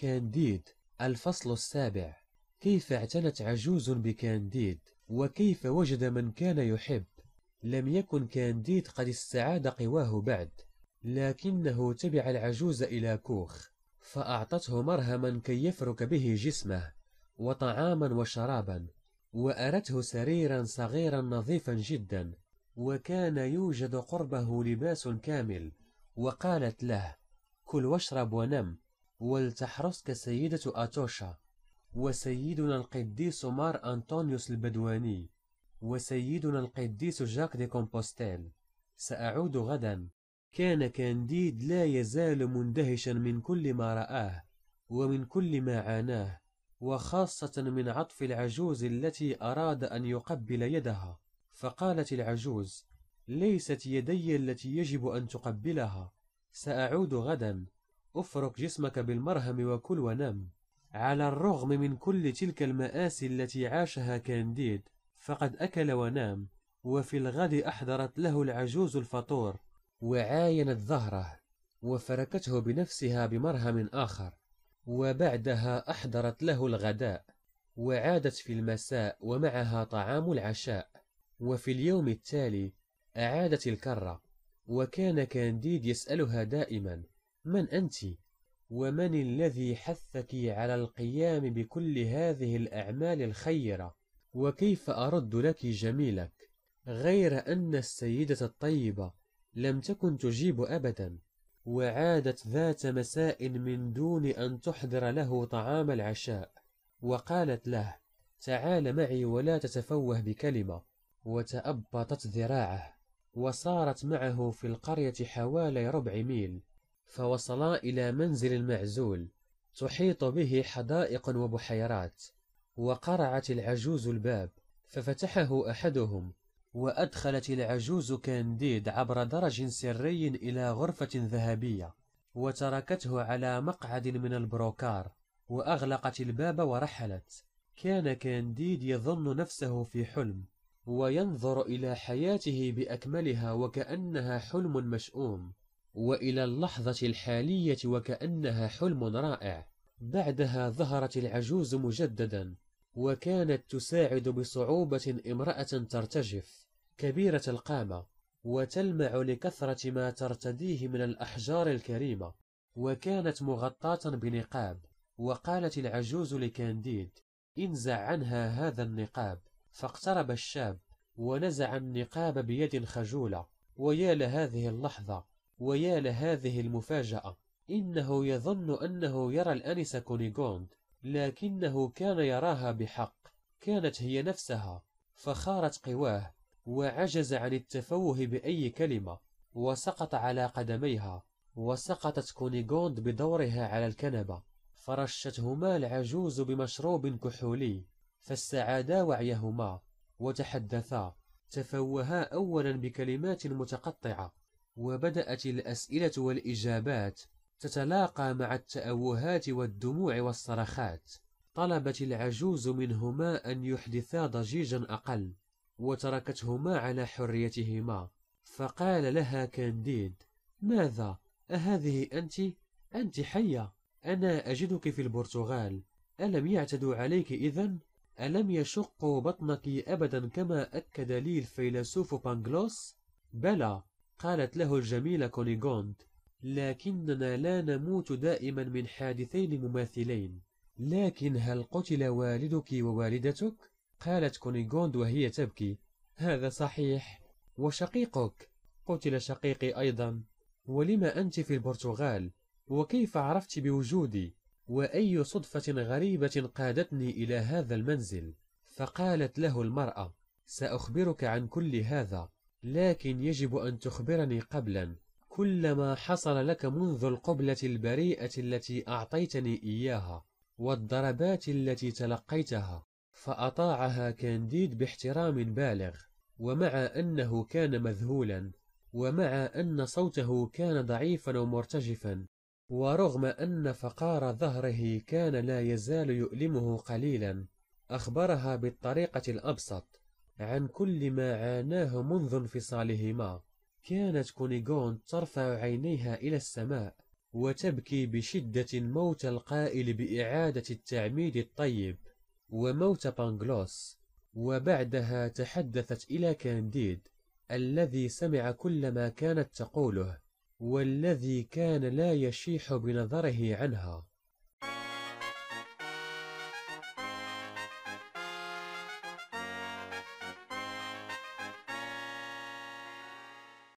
كانديد الفصل السابع كيف اعتنت عجوز بكانديد وكيف وجد من كان يحب لم يكن كانديد قد استعاد قواه بعد لكنه تبع العجوز إلى كوخ فأعطته مرهما كي يفرك به جسمه وطعاما وشرابا وأرته سريرا صغيرا نظيفا جدا وكان يوجد قربه لباس كامل وقالت له كل واشرب ونم ولتحرسك سيدة أتوشا وسيدنا القديس مار أنطونيوس البدواني وسيدنا القديس جاك دي كومبوستيل سأعود غدا كان كانديد لا يزال مندهشا من كل ما رآه ومن كل ما عاناه وخاصة من عطف العجوز التي أراد أن يقبل يدها فقالت العجوز ليست يدي التي يجب أن تقبلها سأعود غدا افرك جسمك بالمرهم وكل ونم على الرغم من كل تلك المآسي التي عاشها كانديد فقد أكل ونام وفي الغد أحضرت له العجوز الفطور وعاينت ظهره وفركته بنفسها بمرهم آخر وبعدها أحضرت له الغداء وعادت في المساء ومعها طعام العشاء وفي اليوم التالي أعادت الكرة وكان كانديد يسألها دائما من أنت؟ ومن الذي حثك على القيام بكل هذه الأعمال الخيرة؟ وكيف أرد لك جميلك؟ غير أن السيدة الطيبة لم تكن تجيب أبدا وعادت ذات مساء من دون أن تحضر له طعام العشاء وقالت له تعال معي ولا تتفوه بكلمة وتأبطت ذراعه وصارت معه في القرية حوالي ربع ميل فوصلا إلى منزل المعزول تحيط به حدائق وبحيرات وقرعت العجوز الباب ففتحه أحدهم وأدخلت العجوز كانديد عبر درج سري إلى غرفة ذهبية وتركته على مقعد من البروكار وأغلقت الباب ورحلت كان كانديد يظن نفسه في حلم وينظر إلى حياته بأكملها وكأنها حلم مشؤوم وإلى اللحظة الحالية وكأنها حلم رائع بعدها ظهرت العجوز مجددا وكانت تساعد بصعوبة امرأة ترتجف كبيرة القامة وتلمع لكثرة ما ترتديه من الأحجار الكريمة وكانت مغطاة بنقاب وقالت العجوز لكانديد انزع عنها هذا النقاب فاقترب الشاب ونزع النقاب بيد خجولة ويا لهذه اللحظة ويا لهذه المفاجأة إنه يظن أنه يرى الأنسة كونيغوند لكنه كان يراها بحق كانت هي نفسها فخارت قواه وعجز عن التفوه بأي كلمة وسقط على قدميها وسقطت كونيغوند بدورها على الكنبة فرشتهما العجوز بمشروب كحولي فاستعادا وعيهما وتحدثا تفوها أولا بكلمات متقطعة وبدأت الأسئلة والإجابات تتلاقى مع التأوهات والدموع والصرخات طلبت العجوز منهما أن يحدثا ضجيجا أقل وتركتهما على حريتهما فقال لها كانديد ماذا أهذه أنت؟ أنت حية أنا أجدك في البرتغال ألم يعتدوا عليك إذا؟ ألم يشقوا بطنك أبدا كما أكد لي الفيلسوف بانغلوس؟ بلى قالت له الجميلة كونيغوند لكننا لا نموت دائما من حادثين مماثلين لكن هل قتل والدك ووالدتك؟ قالت كونيغوند وهي تبكي هذا صحيح وشقيقك قتل شقيقي أيضا ولما أنت في البرتغال؟ وكيف عرفت بوجودي؟ وأي صدفة غريبة قادتني إلى هذا المنزل؟ فقالت له المرأة سأخبرك عن كل هذا لكن يجب أن تخبرني قبلا كل ما حصل لك منذ القبلة البريئة التي أعطيتني إياها والضربات التي تلقيتها فأطاعها كانديد باحترام بالغ ومع أنه كان مذهولا ومع أن صوته كان ضعيفا ومرتجفا ورغم أن فقار ظهره كان لا يزال يؤلمه قليلا أخبرها بالطريقة الأبسط عن كل ما عاناه منذ انفصالهما كانت كونيغون ترفع عينيها إلى السماء وتبكي بشدة موت القائل بإعادة التعميد الطيب وموت بانغلوس وبعدها تحدثت إلى كانديد الذي سمع كل ما كانت تقوله والذي كان لا يشيح بنظره عنها